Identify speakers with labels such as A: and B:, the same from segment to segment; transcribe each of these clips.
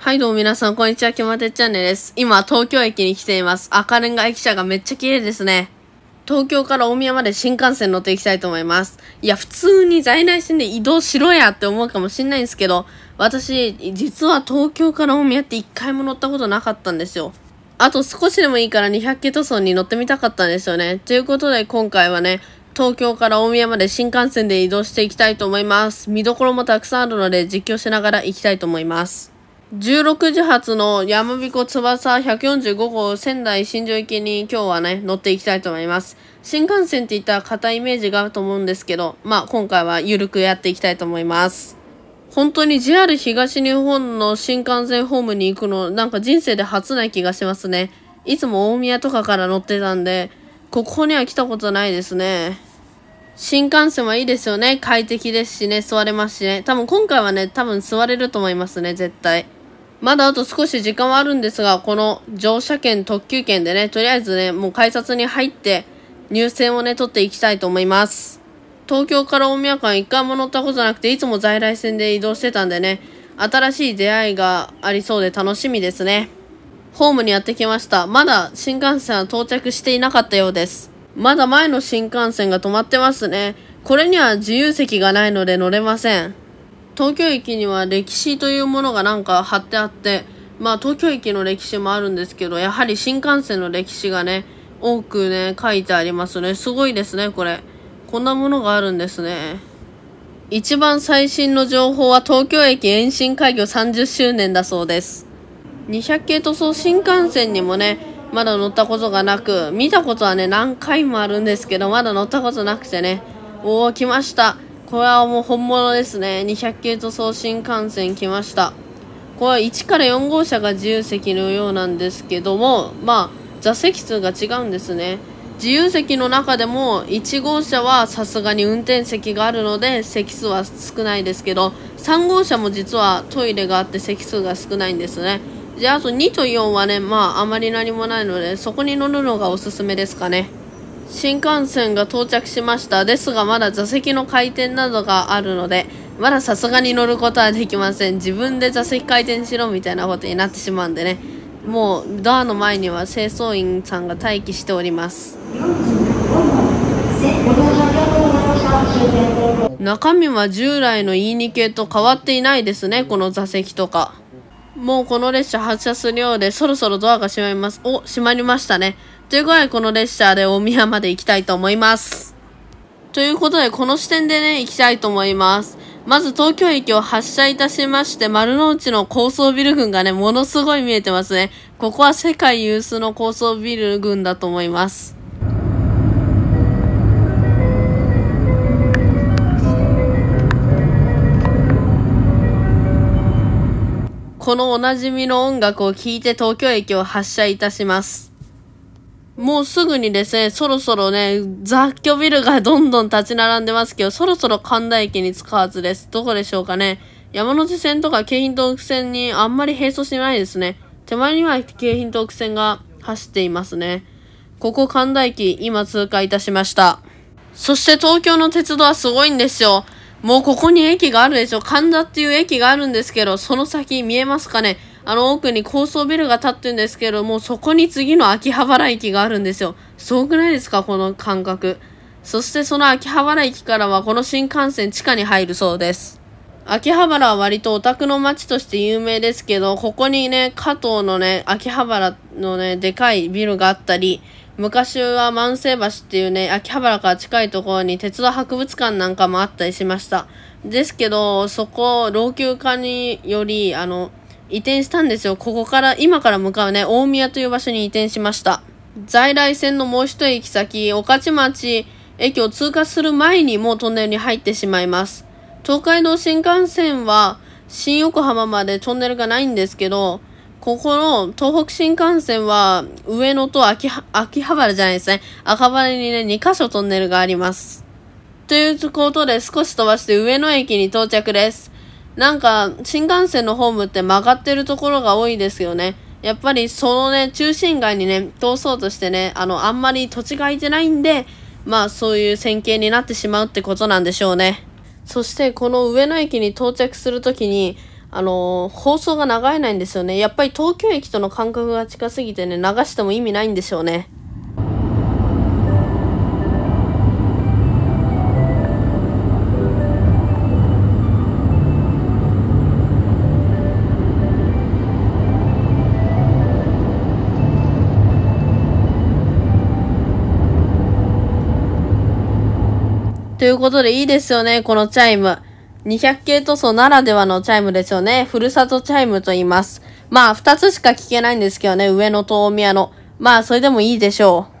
A: はいどうも皆さん、こんにちは。きまてチャンネルです。今、東京駅に来ています。赤レンガ駅舎がめっちゃ綺麗ですね。東京から大宮まで新幹線乗っていきたいと思います。いや、普通に在来線で移動しろやって思うかもしんないんですけど、私、実は東京から大宮って一回も乗ったことなかったんですよ。あと少しでもいいから200系塗装に乗ってみたかったんですよね。ということで、今回はね、東京から大宮まで新幹線で移動していきたいと思います。見どころもたくさんあるので、実況しながら行きたいと思います。16時発のやまびこ翼145号仙台新庄行きに今日はね、乗っていきたいと思います。新幹線って言ったら硬いイメージがあると思うんですけど、まあ今回は緩くやっていきたいと思います。本当に JR 東日本の新幹線ホームに行くの、なんか人生で初な気がしますね。いつも大宮とかから乗ってたんで、ここには来たことないですね。新幹線はいいですよね。快適ですしね、座れますしね。多分今回はね、多分座れると思いますね、絶対。まだあと少し時間はあるんですが、この乗車券、特急券でね、とりあえずね、もう改札に入って入線をね、取っていきたいと思います。東京から大宮間一回も乗ったことなくて、いつも在来線で移動してたんでね、新しい出会いがありそうで楽しみですね。ホームにやってきました。まだ新幹線は到着していなかったようです。まだ前の新幹線が止まってますね。これには自由席がないので乗れません。東京駅には歴史というものがなんか貼ってあって、まあ東京駅の歴史もあるんですけど、やはり新幹線の歴史がね、多くね、書いてありますね。すごいですね、これ。こんなものがあるんですね。一番最新の情報は東京駅延伸開業30周年だそうです。200系塗装新幹線にもね、まだ乗ったことがなく、見たことはね、何回もあるんですけど、まだ乗ったことなくてね、おー、来ました。これはもう本物ですね。200系と送信幹線来ました。これは1から4号車が自由席のようなんですけども、まあ、座席数が違うんですね。自由席の中でも1号車はさすがに運転席があるので席数は少ないですけど3号車も実はトイレがあって席数が少ないんですねであと2と4はねまああまり何もないのでそこに乗るのがおすすめですかね新幹線が到着しました。ですが、まだ座席の回転などがあるので、まださすがに乗ることはできません。自分で座席回転しろみたいなことになってしまうんでね。もう、ドアの前には清掃員さんが待機しております。中身は従来の E2 系と変わっていないですね、この座席とか。もうこの列車発車するようで、そろそろドアが閉まります。お、閉まりましたね。ということで、この列車で大宮まで行きたいと思います。ということで、この視点でね、行きたいと思います。まず東京駅を発車いたしまして、丸の内の高層ビル群がね、ものすごい見えてますね。ここは世界有数の高層ビル群だと思います。このおなじみの音楽を聴いて東京駅を発車いたします。もうすぐにですね、そろそろね、雑居ビルがどんどん立ち並んでますけど、そろそろ神田駅に着くはずです。どこでしょうかね。山手線とか京浜東北線にあんまり並走してないですね。手前には京浜東北線が走っていますね。ここ神田駅、今通過いたしました。そして東京の鉄道はすごいんですよ。もうここに駅があるでしょ。神田っていう駅があるんですけど、その先見えますかね。あの奥に高層ビルが建ってるんですけども、そこに次の秋葉原駅があるんですよ。すごくないですかこの感覚。そしてその秋葉原駅からはこの新幹線地下に入るそうです。秋葉原は割とオタクの街として有名ですけど、ここにね、加藤のね、秋葉原のね、でかいビルがあったり、昔は万世橋っていうね、秋葉原から近いところに鉄道博物館なんかもあったりしました。ですけど、そこ、老朽化により、あの、移転したんですよ。ここから、今から向かうね、大宮という場所に移転しました。在来線のもう一駅先、御徒町駅を通過する前にもうトンネルに入ってしまいます。東海道新幹線は、新横浜までトンネルがないんですけど、ここの東北新幹線は上野と秋秋葉原じゃないですね。赤羽にね、2箇所トンネルがあります。ということで少し飛ばして上野駅に到着です。なんか、新幹線のホームって曲がってるところが多いですよね。やっぱりそのね、中心街にね、通そうとしてね、あの、あんまり土地が空いてないんで、まあそういう線形になってしまうってことなんでしょうね。そしてこの上野駅に到着するときに、あのー、放送が流れないんですよね。やっぱり東京駅との間隔が近すぎてね、流しても意味ないんでしょうね。ということでいいですよね、このチャイム。200系塗装ならではのチャイムですよね。ふるさとチャイムと言います。まあ、2つしか聞けないんですけどね、上野と大宮の。まあ、それでもいいでしょう。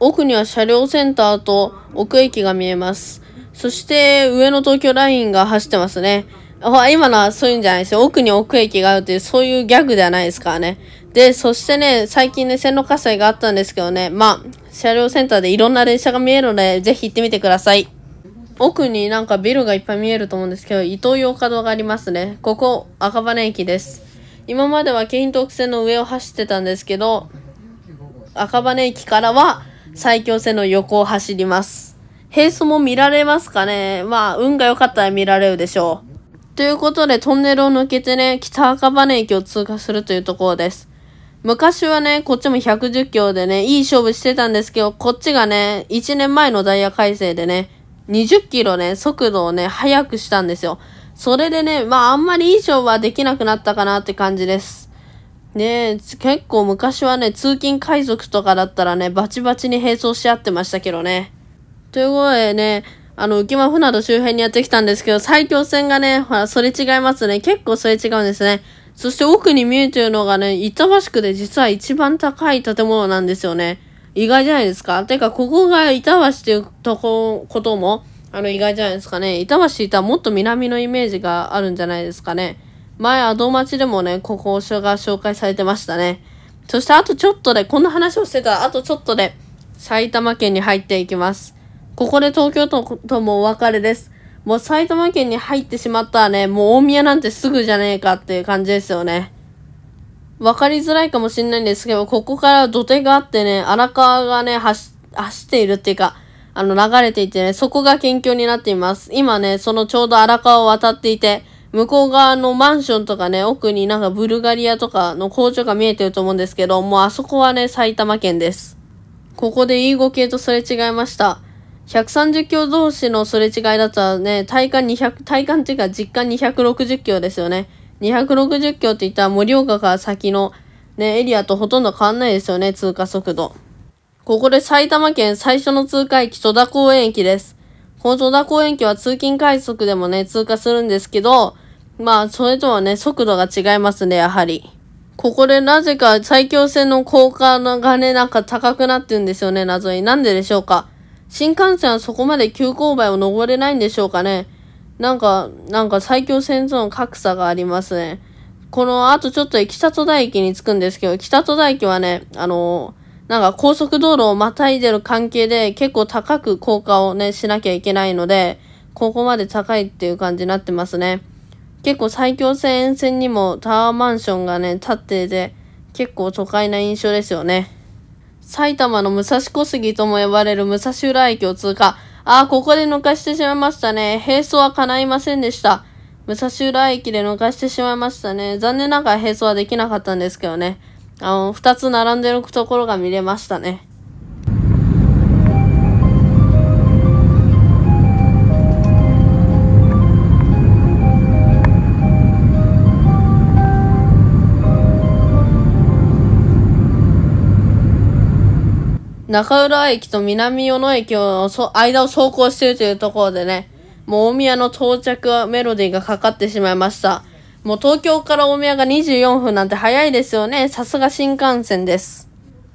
A: 奥には車両センターと奥駅が見えます。そして、上野東京ラインが走ってますね。今のはそういうんじゃないですよ。奥に奥駅があるという、そういうギャグではないですからね。で、そしてね、最近ね、線路火災があったんですけどね、まあ、車両センターでいろんな列車が見えるので、ぜひ行ってみてください。奥になんかビルがいっぱい見えると思うんですけど、イトーヨーカドーがありますね。ここ、赤羽駅です。今までは京浜東北線の上を走ってたんですけど、赤羽駅からは埼京線の横を走ります。並走も見られますかねまあ、運が良かったら見られるでしょう。ということで、トンネルを抜けてね、北赤羽駅を通過するというところです。昔はね、こっちも110キロでね、いい勝負してたんですけど、こっちがね、1年前のダイヤ改正でね、20キロね、速度をね、速くしたんですよ。それでね、まああんまり以上はできなくなったかなって感じです。ね結構昔はね、通勤海賊とかだったらね、バチバチに並走し合ってましたけどね。ということでね、あの、浮間船戸周辺にやってきたんですけど、埼京線がね、ほら、それ違いますね。結構それ違うんですね。そして奥に見えてるのがね、板橋区で実は一番高い建物なんですよね。意外じゃないですか。てか、ここが板橋っていうとこ、ことも、あの、意外じゃないですかね。板橋いたらもっと南のイメージがあるんじゃないですかね。前、アド町でもね、ここが紹介されてましたね。そして、あとちょっとで、こんな話をしてたら、あとちょっとで、埼玉県に入っていきます。ここで東京都ともお別れです。もう埼玉県に入ってしまったらね、もう大宮なんてすぐじゃねえかっていう感じですよね。わかりづらいかもしれないんですけど、ここから土手があってね、荒川がね、走、走っているっていうか、あの、流れていてね、そこが県境になっています。今ね、そのちょうど荒川を渡っていて、向こう側のマンションとかね、奥になんかブルガリアとかの工場が見えてると思うんですけど、もうあそこはね、埼玉県です。ここで E5 系とすれ違いました。130キロ同士のすれ違いだったらね、体感200、体感っていうか実感260キロですよね。260キロって言ったら盛岡から先のね、エリアとほとんど変わんないですよね、通過速度。ここで埼玉県最初の通過駅、戸田公園駅です。この戸田公園駅は通勤快速でもね、通過するんですけど、まあ、それとはね、速度が違いますね、やはり。ここでなぜか埼京線の交換がね、なんか高くなってるんですよね、謎に。なんででしょうか。新幹線はそこまで急勾配を登れないんでしょうかね。なんか、なんか最強線ゾーン格差がありますね。この後ちょっと北戸田駅に着くんですけど、北戸田駅はね、あのなんか高速道路をまたいでる関係で結構高く効果をね、しなきゃいけないので、ここまで高いっていう感じになってますね。結構最強線沿線にもタワーマンションがね、建ってて、結構都会な印象ですよね。埼玉の武蔵小杉とも呼ばれる武蔵浦駅を通過。ああ、ここで抜かしてしまいましたね。並走は叶いませんでした。武蔵浦駅で抜かしてしまいましたね。残念ながら並走はできなかったんですけどね。あの、二つ並んでるところが見れましたね。中浦駅と南与野駅そ間を走行しているというところでね、もう大宮の到着メロディーがかかってしまいました。もう東京から大宮が24分なんて早いですよね。さすが新幹線です。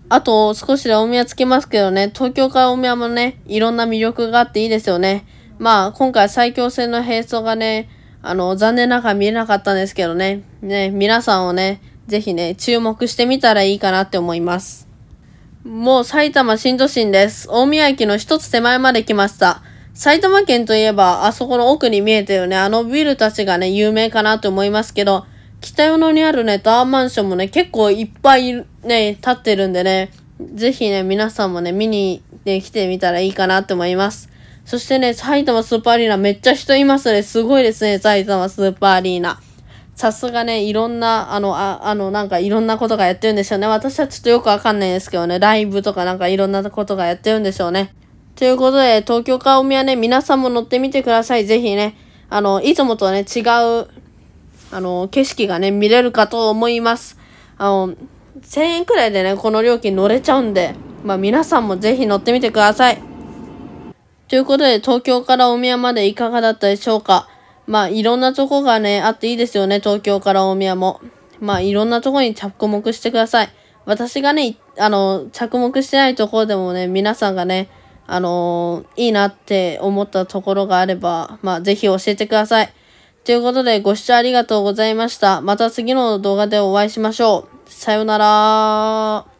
A: あと少しで大宮着きますけどね、東京から大宮もね、いろんな魅力があっていいですよね。まあ今回最強線の並走がね、あの、残念ながら見れなかったんですけどね、ね、皆さんをね、ぜひね、注目してみたらいいかなって思います。もう埼玉新都心です。大宮駅の一つ手前まで来ました。埼玉県といえば、あそこの奥に見えてるね、あのビルたちがね、有名かなと思いますけど、北与野にあるね、タワーマンションもね、結構いっぱいね、建ってるんでね、ぜひね、皆さんもね、見に、ね、来てみたらいいかなと思います。そしてね、埼玉スーパーアリーナめっちゃ人いますね。すごいですね、埼玉スーパーアリーナ。さすがね、いろんな、あの、ああの、なんかいろんなことがやってるんですよね。私はちょっとよくわかんないですけどね、ライブとかなんかいろんなことがやってるんでしょうね。ということで、東京かおみはね、皆さんも乗ってみてください。ぜひね、あの、いつもとね、違う、あの、景色がね、見れるかと思います。あの、1000円くらいでね、この料金乗れちゃうんで、まあ皆さんもぜひ乗ってみてください。ということで、東京からお宮までいかがだったでしょうかまあいろんなとこがね、あっていいですよね。東京から大宮も。まあいろんなとこに着目してください。私がね、あの、着目してないところでもね、皆さんがね、あのー、いいなって思ったところがあれば、まあぜひ教えてください。ということでご視聴ありがとうございました。また次の動画でお会いしましょう。さようなら